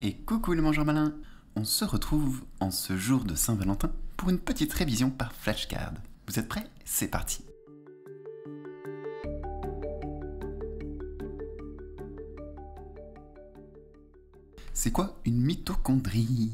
Et coucou les mangeurs malin On se retrouve en ce jour de Saint-Valentin pour une petite révision par flashcard. Vous êtes prêts C'est parti C'est quoi une mitochondrie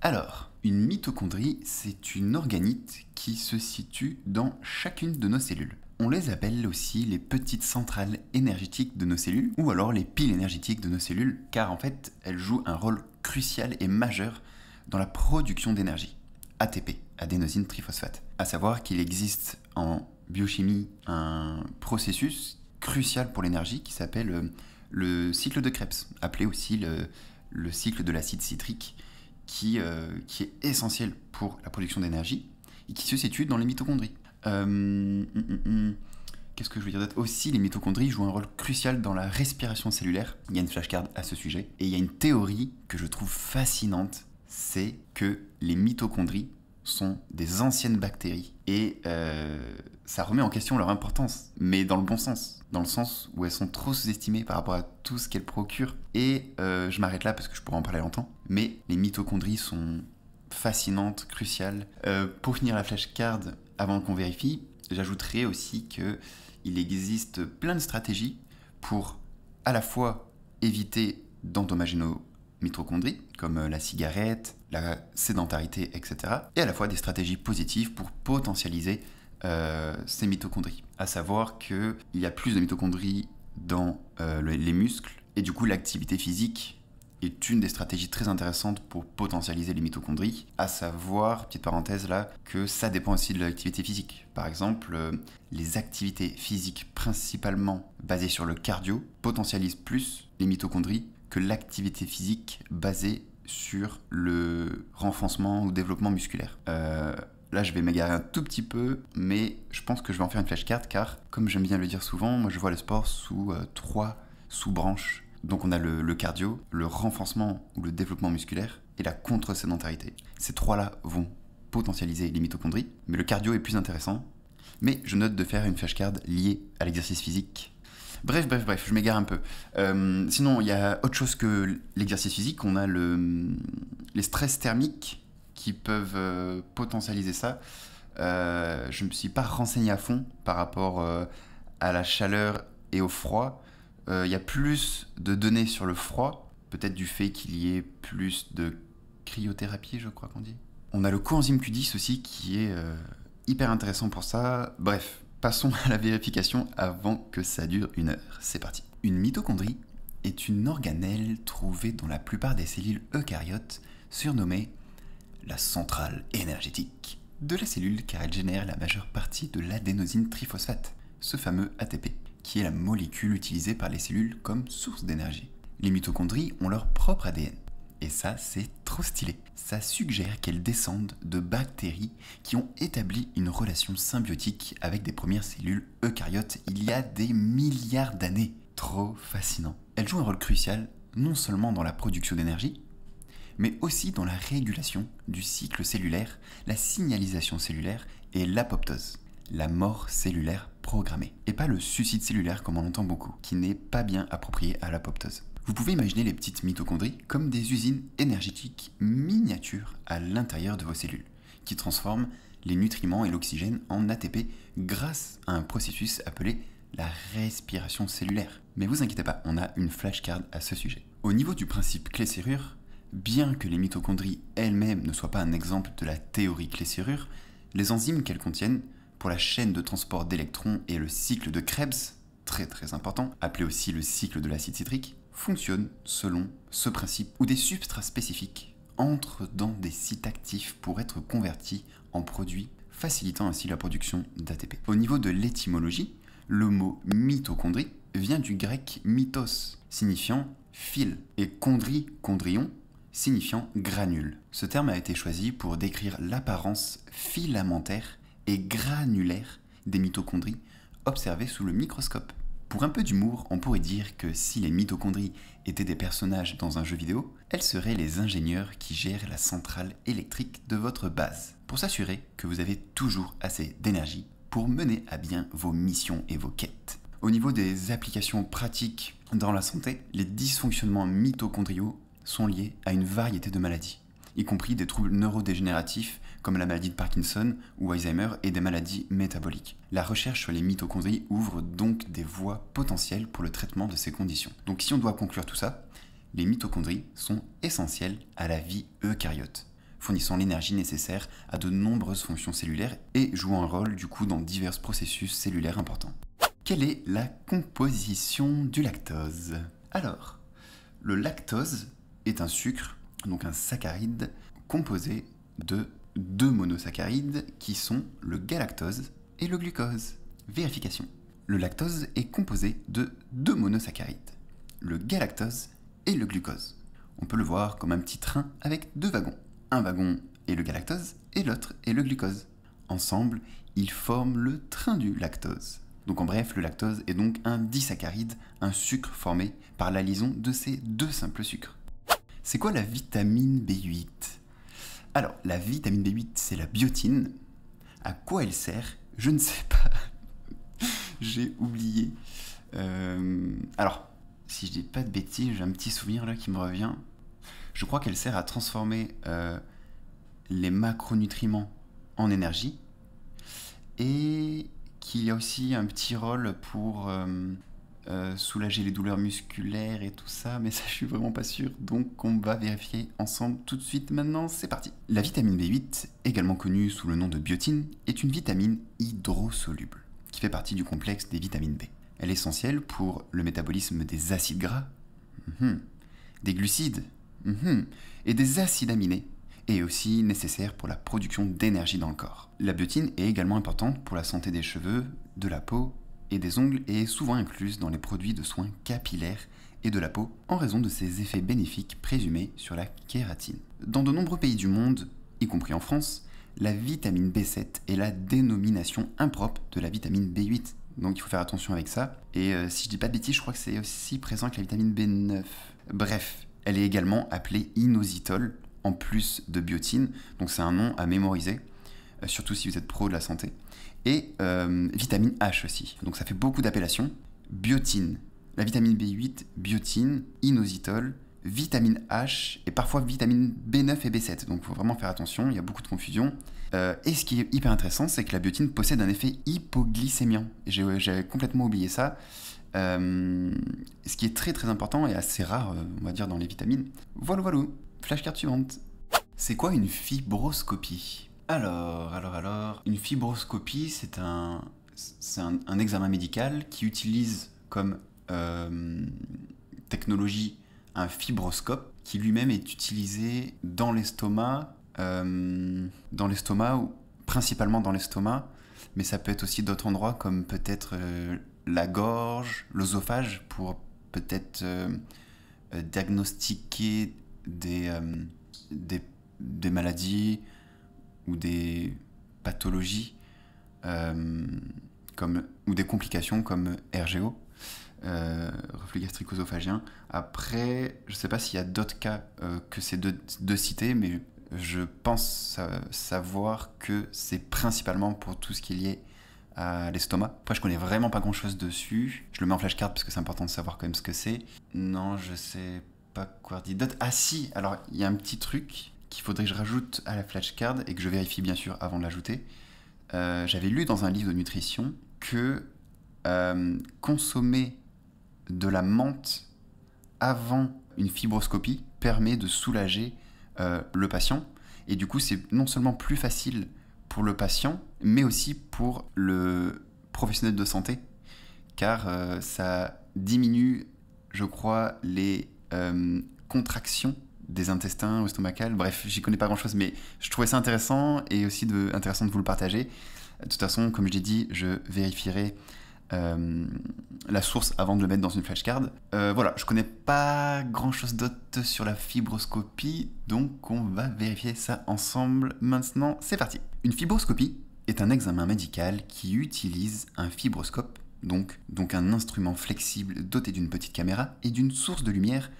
Alors, une mitochondrie, c'est une organite qui se situe dans chacune de nos cellules. On les appelle aussi les petites centrales énergétiques de nos cellules, ou alors les piles énergétiques de nos cellules, car en fait, elles jouent un rôle crucial et majeur dans la production d'énergie, ATP, adénosine triphosphate. À savoir qu'il existe en biochimie un processus crucial pour l'énergie qui s'appelle euh, le cycle de Krebs, appelé aussi le, cycle de l'acide citrique, qui, euh, qui est essentiel pour la production d'énergie et qui se situe dans les mitochondries. Euh, mm, mm, mm. Qu'est-ce que je veux dire d'être Aussi, les mitochondries jouent un rôle crucial dans la respiration cellulaire. Il y a une flashcard à ce sujet. Et il y a une théorie que je trouve fascinante, c'est que les mitochondries sont des anciennes bactéries. Et euh, ça remet en question leur importance, mais dans le bon sens. Dans le sens où elles sont trop sous-estimées par rapport à tout ce qu'elles procurent. Et euh, je m'arrête là parce que je pourrais en parler longtemps. Mais les mitochondries sont fascinantes, cruciales. pour finir la flashcard, avant qu'on vérifie, j'ajouterai aussi qu'il existe plein de stratégies pour à la fois éviter d'endommager nos mitochondries, comme la cigarette, la sédentarité, etc. Et à la fois des stratégies positives pour potentialiser euh, ces mitochondries. À savoir qu'il y a plus de mitochondries dans euh, les muscles, et du coup l'activité physique est une des stratégies très intéressantes pour potentialiser les mitochondries, à savoir, petite parenthèse là, que ça dépend aussi de l'activité physique. Par exemple, euh, les activités physiques principalement basées sur le cardio potentialisent plus les mitochondries que l'activité physique basée sur le renforcement ou développement musculaire. Euh, là, je vais m'égarer un tout petit peu, mais je pense que je vais en faire une flashcard car, comme j'aime bien le dire souvent, moi je vois le sport sous euh, trois sous-branches donc on a le, cardio, le renforcement ou le développement musculaire et la contre-sédentarité. Ces trois-là vont potentialiser les mitochondries, mais le cardio est plus intéressant. Mais je note de faire une flashcard liée à l'exercice physique. Bref, bref, bref, je m'égare un peu. Euh, sinon, il y a autre chose que l'exercice physique, on a le, les stress thermiques qui peuvent euh, potentialiser ça. Euh, je ne me suis pas renseigné à fond par rapport à la chaleur et au froid il euh, y a plus de données sur le froid, peut-être du fait qu'il y ait plus de cryothérapie, je crois qu'on dit. On a le coenzyme Q10 aussi qui est euh, hyper intéressant pour ça. Bref, passons à la vérification avant que ça dure une heure. C'est parti. Une mitochondrie est une organelle trouvée dans la plupart des cellules eucaryotes, surnommée la centrale énergétique de la cellule car elle génère la majeure partie de l'adénosine triphosphate, ce fameux ATP qui est la molécule utilisée par les cellules comme source d'énergie. Les mitochondries ont leur propre ADN. Et ça, c'est trop stylé. Ça suggère qu'elles descendent de bactéries qui ont établi une relation symbiotique avec des premières cellules eucaryotes il y a des milliards d'années. Trop fascinant. Elles jouent un rôle crucial non seulement dans la production d'énergie, mais aussi dans la régulation du cycle cellulaire, la signalisation cellulaire et l'apoptose, la mort cellulaire et pas le suicide cellulaire comme on l'entend beaucoup, qui n'est pas bien approprié à l'apoptose. Vous pouvez imaginer les petites mitochondries comme des usines énergétiques miniatures à l'intérieur de vos cellules, qui transforment les nutriments et l'oxygène en ATP grâce à un processus appelé la respiration cellulaire. Mais vous inquiétez pas, on a une flashcard à ce sujet. Au niveau du principe clé-serrure, bien que les mitochondries elles-mêmes ne soient pas un exemple de la théorie clé-serrure, les enzymes qu'elles contiennent pour la chaîne de transport d'électrons et le cycle de Krebs, très très important, appelé aussi le cycle de l'acide citrique, fonctionne selon ce principe où des substrats spécifiques entrent dans des sites actifs pour être convertis en produits, facilitant ainsi la production d'ATP. Au niveau de l'étymologie, le mot mitochondrie vient du grec mythos, signifiant fil, et chondrie, chondrion, signifiant granule. Ce terme a été choisi pour décrire l'apparence filamentaire et granulaires des mitochondries observées sous le microscope. Pour un peu d'humour, on pourrait dire que si les mitochondries étaient des personnages dans un jeu vidéo, elles seraient les ingénieurs qui gèrent la centrale électrique de votre base, pour s'assurer que vous avez toujours assez d'énergie pour mener à bien vos missions et vos quêtes. Au niveau des applications pratiques dans la santé, les dysfonctionnements mitochondriaux sont liés à une variété de maladies, y compris des troubles neurodégénératifs comme la maladie de Parkinson ou Alzheimer et des maladies métaboliques. La recherche sur les mitochondries ouvre donc des voies potentielles pour le traitement de ces conditions. Donc si on doit conclure tout ça, les mitochondries sont essentielles à la vie eucaryote fournissant l'énergie nécessaire à de nombreuses fonctions cellulaires et jouant un rôle du coup dans divers processus cellulaires importants. Quelle est la composition du lactose Alors, le lactose est un sucre, donc un saccharide, composé de deux monosaccharides qui sont le galactose et le glucose. Vérification. Le lactose est composé de deux monosaccharides, le galactose et le glucose. On peut le voir comme un petit train avec deux wagons. Un wagon est le galactose et l'autre est le glucose. Ensemble, ils forment le train du lactose. Donc en bref, le lactose est donc un disaccharide, un sucre formé par la liaison de ces deux simples sucres. C'est quoi la vitamine B8 alors, la vitamine B8, c'est la biotine. À quoi elle sert Je ne sais pas. J'ai oublié. Euh, alors, si je dis pas de bêtises, j'ai un petit souvenir là qui me revient. Je crois qu'elle sert à transformer euh, les macronutriments en énergie et qu'il y a aussi un petit rôle pour euh, euh, soulager les douleurs musculaires et tout ça, mais ça je suis vraiment pas sûr, donc on va vérifier ensemble tout de suite maintenant, c'est parti. La vitamine B8, également connue sous le nom de biotine, est une vitamine hydrosoluble, qui fait partie du complexe des vitamines B. Elle est essentielle pour le métabolisme des acides gras, mhm, des glucides, mhm, et des acides aminés, et aussi nécessaire pour la production d'énergie dans le corps. La biotine est également importante pour la santé des cheveux, de la peau et des ongles et est souvent incluse dans les produits de soins capillaires et de la peau en raison de ses effets bénéfiques présumés sur la kératine. Dans de nombreux pays du monde, y compris en France, la vitamine B7 est la dénomination impropre de la vitamine B8. Donc il faut faire attention avec ça. Et euh, si je dis pas de bêtises, je crois que c'est aussi présent que la vitamine B9. Bref, elle est également appelée inositol en plus de biotine, donc c'est un nom à mémoriser. Euh, surtout si vous êtes pro de la santé. Et euh, vitamine H aussi. Donc ça fait beaucoup d'appellations. Biotine, la vitamine B8, biotine, inositol, vitamine H et parfois vitamine B9 et B7. Donc il faut vraiment faire attention, il y a beaucoup de confusion. Euh, et ce qui est hyper intéressant, c'est que la biotine possède un effet hypoglycémiant. J'avais complètement oublié ça. ce qui est très très important et assez rare, on va dire, dans les vitamines. Voilà, voilà. Flashcard suivante. C'est quoi une fibroscopie alors, alors, alors, une fibroscopie, c'est un, un, examen médical qui utilise comme euh, technologie un fibroscope qui lui-même est utilisé dans l'estomac, euh, dans l'estomac ou principalement dans l'estomac, mais ça peut être aussi d'autres endroits comme peut-être euh, la gorge, l'œsophage pour peut-être diagnostiquer des maladies, ou des pathologies euh, comme, ou des complications comme RGO, euh, reflux gastricosophagien. œsophagien Après, je ne sais pas s'il y a d'autres cas euh, que ces deux, cités, mais je pense savoir que c'est principalement pour tout ce qui est lié à l'estomac. Après, je connais vraiment pas grand-chose dessus. Je le mets en flashcard parce que c'est important de savoir quand même ce que c'est. Non, je sais pas quoi dire d'autre. Ah si, alors il y a un petit truc qu'il faudrait que je rajoute à la flashcard et que je vérifie bien sûr avant de l'ajouter. Euh, j'avais lu dans un livre de nutrition que euh, consommer de la menthe avant une fibroscopie permet de soulager euh, le patient. Et du coup, c'est non seulement plus facile pour le patient, mais aussi pour le professionnel de santé, car ça diminue, je crois, les contractions des intestins ou estomacales. Bref, j'y connais pas grand chose, mais je trouvais ça intéressant et aussi de, intéressant de vous le partager. De toute façon, comme je l'ai dit, je vérifierai euh, la source avant de le mettre dans une flashcard. Euh, voilà, je connais pas grand chose d'autre sur la fibroscopie, donc on va vérifier ça ensemble maintenant. C'est parti. Une fibroscopie est un examen médical qui utilise un fibroscope, donc, donc un instrument flexible doté d'une petite caméra et d'une source de lumière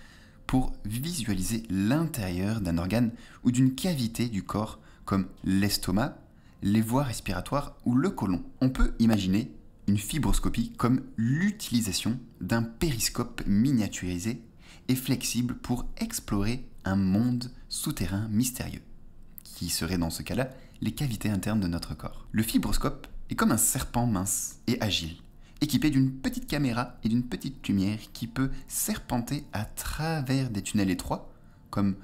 pour visualiser l'intérieur d'un organe ou d'une cavité du corps comme l'estomac, les voies respiratoires ou le côlon. On peut imaginer une fibroscopie comme l'utilisation d'un périscope miniaturisé et flexible pour explorer un monde souterrain mystérieux, qui serait dans ce cas-là les cavités internes de notre corps. Le fibroscope est comme un serpent mince et agile, équipé d'une petite caméra et d'une petite lumière qui peut serpenter à travers des tunnels étroits, comme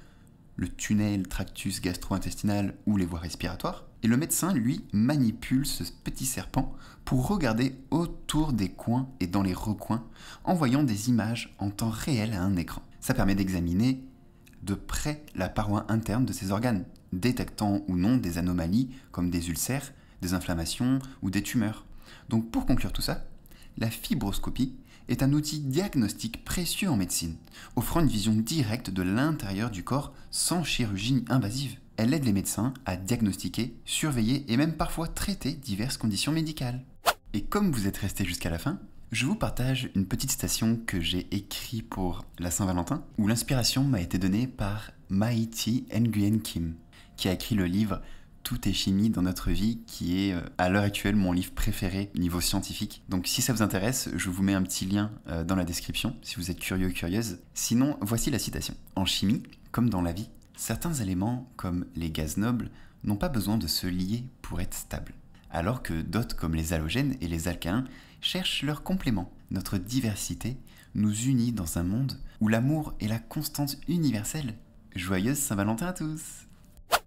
le tunnel tractus gastro-intestinal ou les voies respiratoires, et le médecin, lui, manipule ce petit serpent pour regarder autour des coins et dans les recoins en voyant des images en temps réel à un écran. Ça permet d'examiner de près la paroi interne de ces organes, détectant ou non des anomalies comme des ulcères, des inflammations ou des tumeurs. Donc pour conclure tout ça, la fibroscopie est un outil diagnostique précieux en médecine, offrant une vision directe de l'intérieur du corps sans chirurgie invasive. Elle aide les médecins à diagnostiquer, surveiller et même parfois traiter diverses conditions médicales. Et comme vous êtes resté jusqu'à la fin, je vous partage une petite station que j'ai écrite pour la Saint-Valentin, où l'inspiration m'a été donnée par Maïti Nguyen Kim, qui a écrit le livre tout est chimie dans notre vie, qui est euh, à l'heure actuelle mon livre préféré niveau scientifique. Donc si ça vous intéresse, je vous mets un petit lien euh, dans la description si vous êtes curieux ou curieuse. Sinon, voici la citation. En chimie, comme dans la vie, certains éléments comme les gaz nobles n'ont pas besoin de se lier pour être stables, alors que d'autres comme les halogènes et les alkaïns, cherchent leur complément. Notre diversité nous unit dans un monde où l'amour est la constante universelle. Joyeuse Saint-Valentin à tous